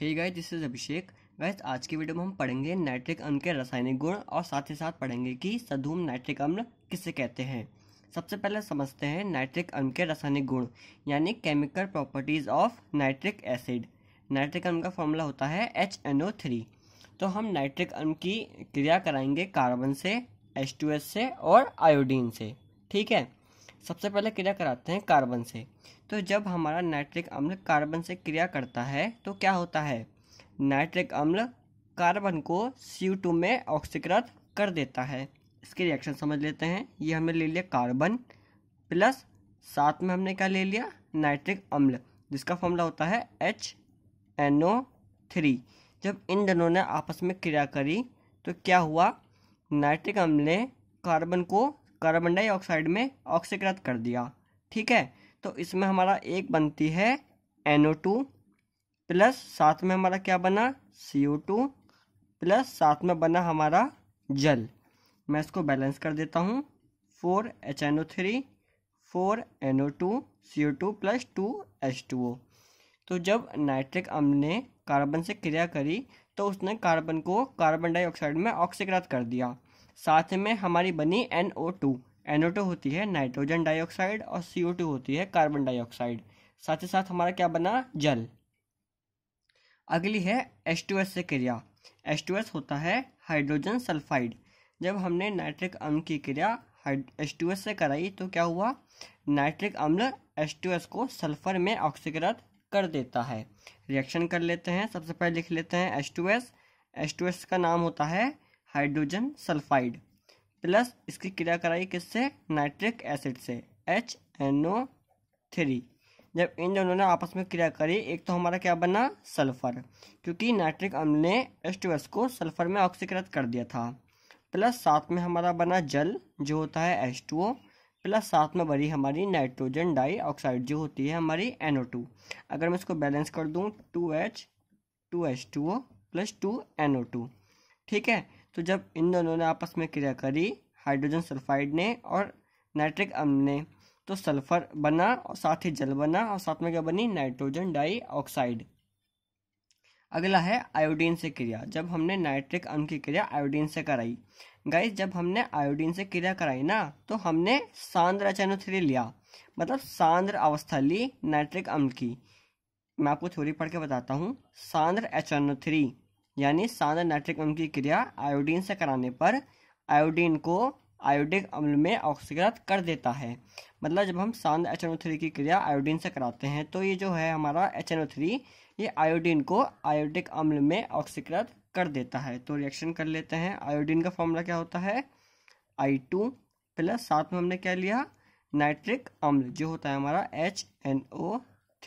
hey guys this is Abhishek guys आज की video में हम पढ़ेंगे नाइट्रिक अम्ल के रासायनिक गुण और साथ ही साथ पढ़ेंगे कि सधूम नाइट्रिक अम्ल किसे कहते हैं सबसे पहले समझते हैं नाइट्रिक अम्ल के रासायनिक गुण यानी chemical properties of nitric acid nitric अम्ल का फॉर्मूला होता है एच एन ओ थ्री तो हम नाइट्रिक अम्ल की क्रिया कराएंगे कार्बन से एच टू एस से और आयोडीन से ठीक है सबसे पहले क्रिया कराते हैं कार्बन से तो जब हमारा नाइट्रिक अम्ल कार्बन से क्रिया करता है तो क्या होता है नाइट्रिक अम्ल कार्बन को सी टू में ऑक्सीकृत कर देता है इसके रिएक्शन समझ लेते हैं ये हमने ले लिया कार्बन प्लस साथ में हमने क्या ले लिया नाइट्रिक अम्ल जिसका फॉर्मूला होता है एच एन ओ थ्री जब इन दोनों ने आपस में क्रिया करी तो क्या हुआ नाइट्रिक अम्ल ने कार्बन को कार्बन डाइऑक्साइड में ऑक्सीकृत कर दिया ठीक है तो इसमें हमारा एक बनती है एन प्लस साथ में हमारा क्या बना सी प्लस साथ में बना हमारा जल मैं इसको बैलेंस कर देता हूँ four H N O three four N O two C O two plus two H two O तो जब नाइट्रिक अम्ल ने कार्बन से क्रिया करी तो उसने कार्बन को कार्बन डाइऑक्साइड में ऑक्सीकृत कर दिया साथ में हमारी बनी N O two N O two होती है नाइट्रोजन डाइऑक्साइड और सी ओ टू होती है कार्बन डाइऑक्साइड साथ ही साथ हमारा क्या बना जल अगली है एच टू एस से क्रिया एच टू एस होता है हाइड्रोजन सल्फाइड जब हमने नाइट्रिक अम्ल की क्रिया एच टू एस से कराई तो क्या हुआ नाइट्रिक अम्ल एच टू एस को सल्फर में ऑक्सीकृत कर देता है रिएक्शन कर लेते हैं सबसे पहले लिख लेते हैं H two S H two S का नाम होता है हाइड्रोजन सल्फाइड प्लस इसकी क्रिया कराई किससे नाइट्रिक एसिड से एच एन ओ थ्री जब इन दोनों ने आपस में क्रिया करी एक तो हमारा क्या बना सल्फर क्योंकि नाइट्रिक अम्ल ने एस टू एस को सल्फर में ऑक्सीकृत कर दिया था प्लस साथ में हमारा बना जल जो होता है एच टू ओ प्लस साथ में बनी हमारी नाइट्रोजन ऑक्साइड जो होती है हमारी एन टू अगर मैं इसको बैलेंस कर दूँ two H two H two O plus two N O two ठीक है तो जब इन दोनों ने आपस में क्रिया करी हाइड्रोजन सल्फाइड ने और नाइट्रिक अम्ल ने तो सल्फर बना और साथ ही जल बना और साथ में क्या बनी नाइट्रोजन डाइऑक्साइड अगला है आयोडीन से क्रिया जब हमने नाइट्रिक अम्ल की क्रिया आयोडीन से कराई गाइस जब हमने आयोडीन से क्रिया कराई ना तो हमने सांद्र अचैनो थ्री लिया मतलब सांद्र अवस्था ली नाइट्रिक अम्ल की मैं आपको थ्योरी पढ़ के बताता हूँ सांद्र एच एन ओ थ्री यानी सांद्र नाइट्रिक अम्ल की क्रिया आयोडीन से कराने पर आयोडीन को आयोडिक अम्ल में ऑक्सीकृत कर देता है मतलब जब हम सांद्र एच एन ओ थ्री की क्रिया आयोडीन से कराते हैं तो ये जो है हमारा एच एन ओ थ्री ये आयोडीन को आयोडिक अम्ल में ऑक्सीकृत कर देता है तो रिएक्शन कर लेते हैं आयोडीन का फॉर्मूला क्या होता है आई टू प्लस साथ में हमने क्या लिया नाइट्रिक अम्ल जो होता है हमारा एच एन ओ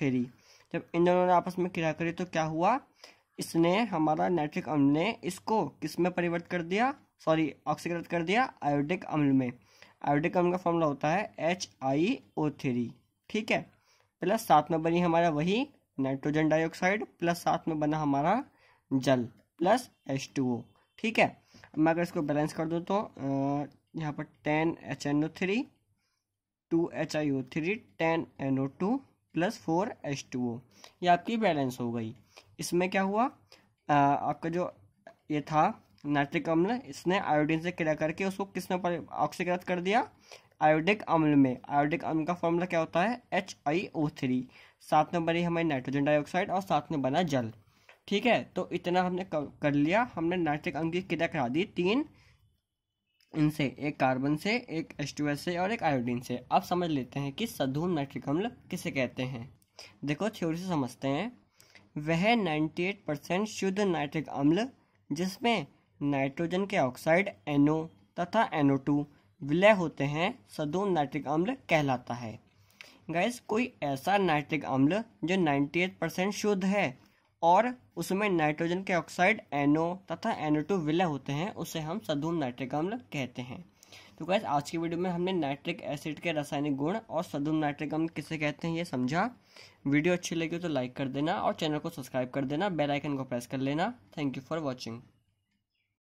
थ्री जब इन दोनों ने आपस में क्रिया करी तो क्या हुआ इसने हमारा नाइट्रिक अम्ल ने इसको किस में परिवर्तित कर दिया सॉरी ऑक्सीकृत कर दिया आयोडिक अम्ल में आयोडिक अम्ल का फॉर्मूला होता है एच आई ओ थ्री ठीक है प्लस साथ में बनी हमारा वही नाइट्रोजन डाइऑक्साइड प्लस साथ में बना हमारा जल प्लस एच टू ओ ठीक है मैं अगर इसको बैलेंस कर दूँ तो यहाँ पर ten H N O three two H I O three ten N O two plus four H two O ये आपकी बैलेंस हो गई इसमें क्या हुआ आ, आपका जो ये था नाइट्रिक अम्ल इसने आयोडीन से क्रिया करके उसको किस में ऑक्सीकृत कर दिया आयोडिक अम्ल में आयोडिक अम्ल का फॉर्मूला क्या होता है एच आई ओ थ्री साथ में बनी हमारी नाइट्रोजन डाइऑक्साइड और साथ में बना जल ठीक है तो इतना हमने कर लिया हमने नाइट्रिक अम्ल की क्रिया करा दी तीन इनसे एक कार्बन से एक एच टू एस से और एक आयोडीन से अब समझ लेते हैं कि सधूम नाइट्रिक अम्ल किसे कहते हैं देखो थ्योरी से समझते हैं वह 98 परसेंट शुद्ध नाइट्रिक अम्ल जिसमें नाइट्रोजन के ऑक्साइड एनओ तथा एनओ टू विलय होते हैं सदूम नाइट्रिक अम्ल कहलाता है गैस कोई ऐसा नाइट्रिक अम्ल जो 98 परसेंट शुद्ध है और उसमें नाइट्रोजन के ऑक्साइड एनओ तथा एनओ टू विलय होते हैं उसे हम सधूम नाइट्रिक अम्ल कहते हैं तो गैस आज की वीडियो में हमने नाइट्रिक एसिड के रासायनिक गुण और सदुम नाइट्रिक अम्ल किसे कहते हैं ये समझा वीडियो अच्छी लगी तो लाइक कर देना और चैनल को सब्सक्राइब कर देना बेल आइकन को प्रेस कर लेना थैंक यू फॉर वॉचिंग